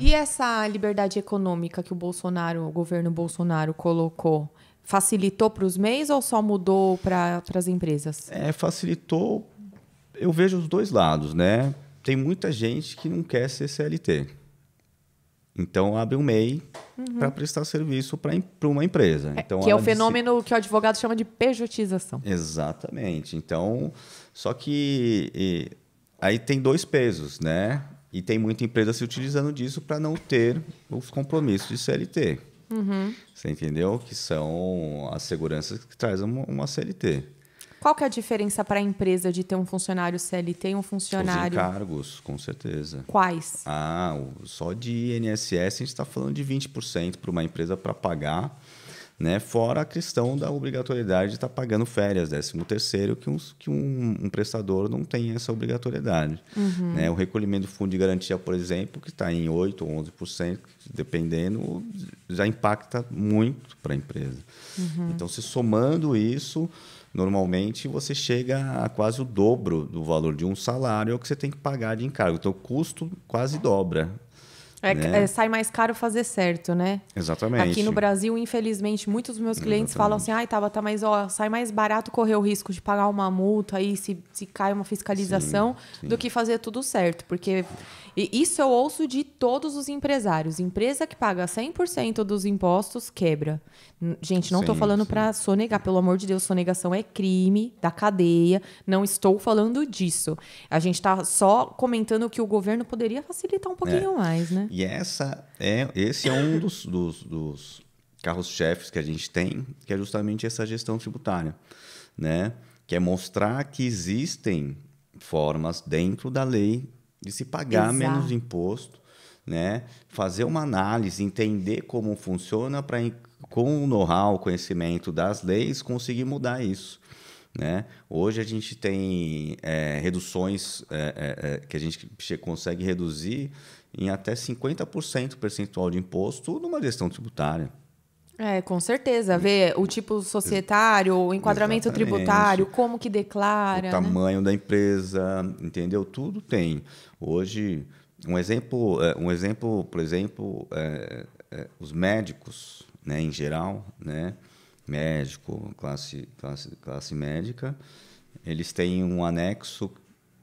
E essa liberdade econômica que o Bolsonaro, o governo Bolsonaro colocou, facilitou para os meios ou só mudou para as empresas? É, facilitou. Eu vejo os dois lados, né? Tem muita gente que não quer ser CLT. Então abre um MEI uhum. para prestar serviço para uma empresa. É, então, que é o fenômeno que o advogado chama de pejotização. Exatamente. Então, só que e, aí tem dois pesos, né? E tem muita empresa se utilizando disso para não ter os compromissos de CLT. Uhum. Você entendeu? Que são as seguranças que trazem uma, uma CLT. Qual que é a diferença para a empresa de ter um funcionário CLT e um funcionário? Os encargos, com certeza. Quais? Ah, só de INSS a gente está falando de 20% para uma empresa para pagar né? Fora a questão da obrigatoriedade de estar tá pagando férias, 13 terceiro, que, um que um, um, prestador não tem essa obrigatoriedade. Uhum. Né? O recolhimento do fundo de garantia, por exemplo, que está em 8% ou 11%, dependendo, já impacta muito para a empresa. Uhum. Então, se somando isso, normalmente você chega a quase o dobro do valor de um salário é o que você tem que pagar de encargo. Então, o custo quase dobra é, né? é, sai mais caro fazer certo, né? Exatamente. Aqui no Brasil, infelizmente, muitos dos meus hum, clientes Exatamente. falam assim: ai, tá, mas ó, sai mais barato correr o risco de pagar uma multa aí se, se cai uma fiscalização sim, sim. do que fazer tudo certo. Porque isso eu ouço de todos os empresários. Empresa que paga 100% dos impostos quebra. Gente, não estou falando para sonegar, pelo amor de Deus, sonegação é crime da cadeia. Não estou falando disso. A gente está só comentando que o governo poderia facilitar um pouquinho é. mais, né? E essa é, esse é um dos, dos, dos carros-chefes que a gente tem, que é justamente essa gestão tributária, né? Que é mostrar que existem formas dentro da lei de se pagar Exato. menos imposto, né? Fazer uma análise, entender como funciona para com o know-how, conhecimento das leis, conseguir mudar isso. Né? Hoje a gente tem é, reduções é, é, é que a gente consegue reduzir em até 50% percentual de imposto numa gestão tributária. É, com certeza. Ver o tipo societário, o enquadramento Exatamente. tributário, como que declara. O né? tamanho né? da empresa, entendeu? Tudo tem. Hoje, um exemplo, é, um exemplo por exemplo, é, é, os médicos, né, em geral, né? médico, classe, classe, classe médica. Eles têm um anexo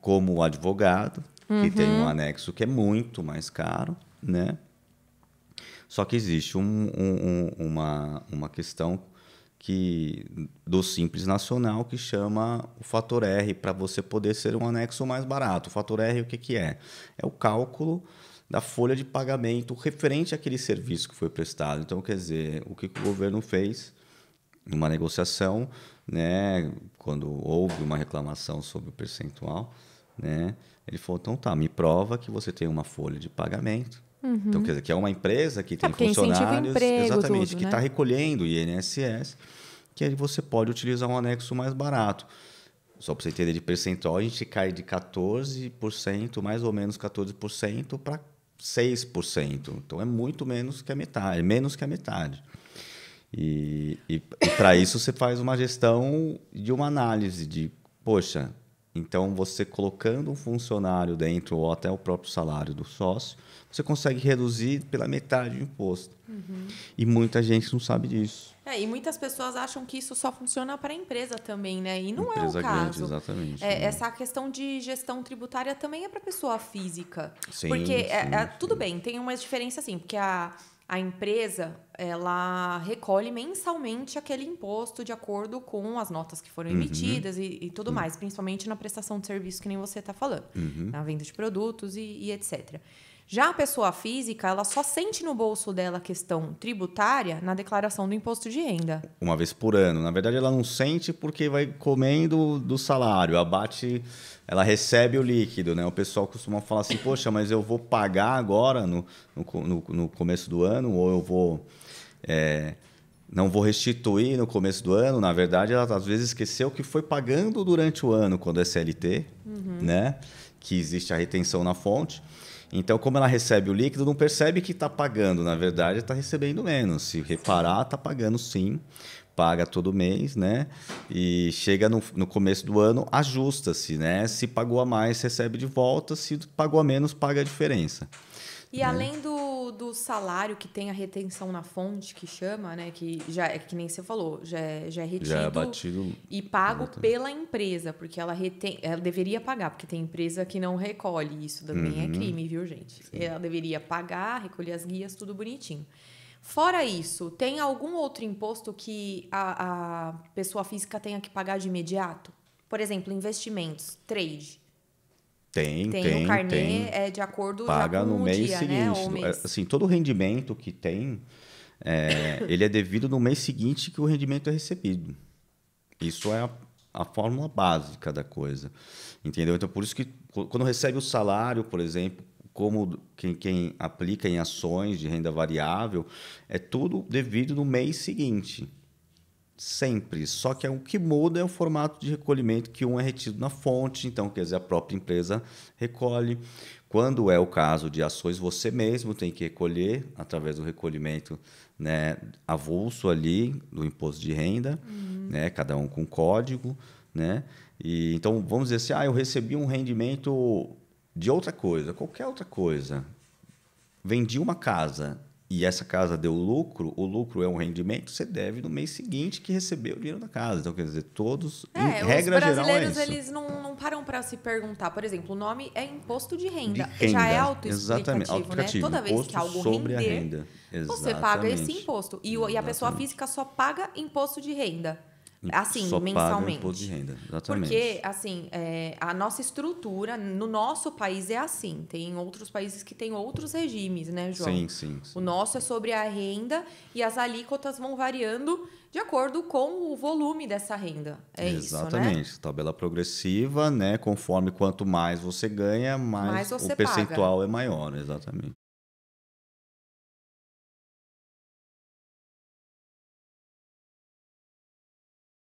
como advogado, uhum. que tem um anexo que é muito mais caro, né? Só que existe um, um, um, uma, uma questão que do Simples Nacional que chama o fator R para você poder ser um anexo mais barato. O fator R o que, que é? É o cálculo da folha de pagamento referente àquele serviço que foi prestado. Então, quer dizer, o que, que o governo fez numa negociação, né, quando houve uma reclamação sobre o percentual, né, ele falou, então tá, me prova que você tem uma folha de pagamento. Uhum. Então, quer dizer, que é uma empresa que tem é, funcionários, emprego, exatamente, tudo, que está né? recolhendo INSS, que aí você pode utilizar um anexo mais barato. Só para você entender de percentual, a gente cai de 14%, mais ou menos 14%, para 6%. Então, é muito menos que a metade, é menos que a metade. E, e, e para isso você faz uma gestão de uma análise de, poxa, então você colocando um funcionário dentro ou até o próprio salário do sócio, você consegue reduzir pela metade o imposto. Uhum. E muita gente não sabe disso. É, e muitas pessoas acham que isso só funciona para a empresa também, né? E não empresa é o caso. Grande, exatamente. É, né? Essa questão de gestão tributária também é para pessoa física. Sim, porque é, sim, é, é, sim. tudo bem, tem umas diferenças assim, porque a a empresa ela recolhe mensalmente aquele imposto de acordo com as notas que foram uhum. emitidas e, e tudo uhum. mais, principalmente na prestação de serviço que nem você está falando, uhum. na venda de produtos e, e etc. Já a pessoa física, ela só sente no bolso dela a questão tributária na declaração do imposto de renda. Uma vez por ano. Na verdade, ela não sente porque vai comendo do salário, abate, ela recebe o líquido, né? O pessoal costuma falar assim, poxa, mas eu vou pagar agora no, no, no começo do ano, ou eu vou. É, não vou restituir no começo do ano. Na verdade, ela às vezes esqueceu que foi pagando durante o ano quando é CLT, uhum. né? Que existe a retenção na fonte. Então, como ela recebe o líquido, não percebe que está pagando. Na verdade, está recebendo menos. Se reparar, está pagando sim. Paga todo mês, né? E chega no, no começo do ano, ajusta-se, né? Se pagou a mais, recebe de volta. Se pagou a menos, paga a diferença. E né? além do do salário que tem a retenção na fonte, que chama, né? Que já é que nem você falou, já é, já é retido já é batido, e pago batido. pela empresa, porque ela retém, ela deveria pagar, porque tem empresa que não recolhe isso também é uhum. é crime, viu, gente? Sim. Ela deveria pagar, recolher as guias, tudo bonitinho. Fora isso, tem algum outro imposto que a, a pessoa física tenha que pagar de imediato? Por exemplo, investimentos, trade. Tem, tem. Tem, o carnê tem. é de acordo Paga no mês dia, né, seguinte. Né? Mês. Assim, todo o rendimento que tem, é, ele é devido no mês seguinte que o rendimento é recebido. Isso é a, a fórmula básica da coisa. Entendeu? Então, por isso que quando recebe o salário, por exemplo, como quem, quem aplica em ações de renda variável, é tudo devido no mês seguinte sempre. Só que é o que muda é o formato de recolhimento que um é retido na fonte, então quer dizer a própria empresa recolhe. Quando é o caso de ações, você mesmo tem que recolher através do recolhimento né, avulso ali do imposto de renda, uhum. né, cada um com código, né? E então vamos dizer assim, ah, eu recebi um rendimento de outra coisa, qualquer outra coisa. Vendi uma casa, e essa casa deu lucro, o lucro é um rendimento, você deve no mês seguinte que recebeu o dinheiro da casa. Então, quer dizer, todos, é, em regra geral, é isso. Os brasileiros, eles não, não param para se perguntar. Por exemplo, o nome é imposto de renda. De renda. Já é Exatamente. auto né? Toda vez que algo sobre render, a renda. Exatamente. você paga esse imposto. E, e a pessoa física só paga imposto de renda assim, só mensalmente. Paga de renda, exatamente. Porque, assim, é, a nossa estrutura no nosso país é assim. Tem outros países que têm outros regimes, né, João? Sim, sim. sim. O nosso é sobre a renda e as alíquotas vão variando de acordo com o volume dessa renda. É Exatamente. Isso, né? Tabela progressiva, né? Conforme quanto mais você ganha, mais, mais você o percentual paga. é maior, exatamente.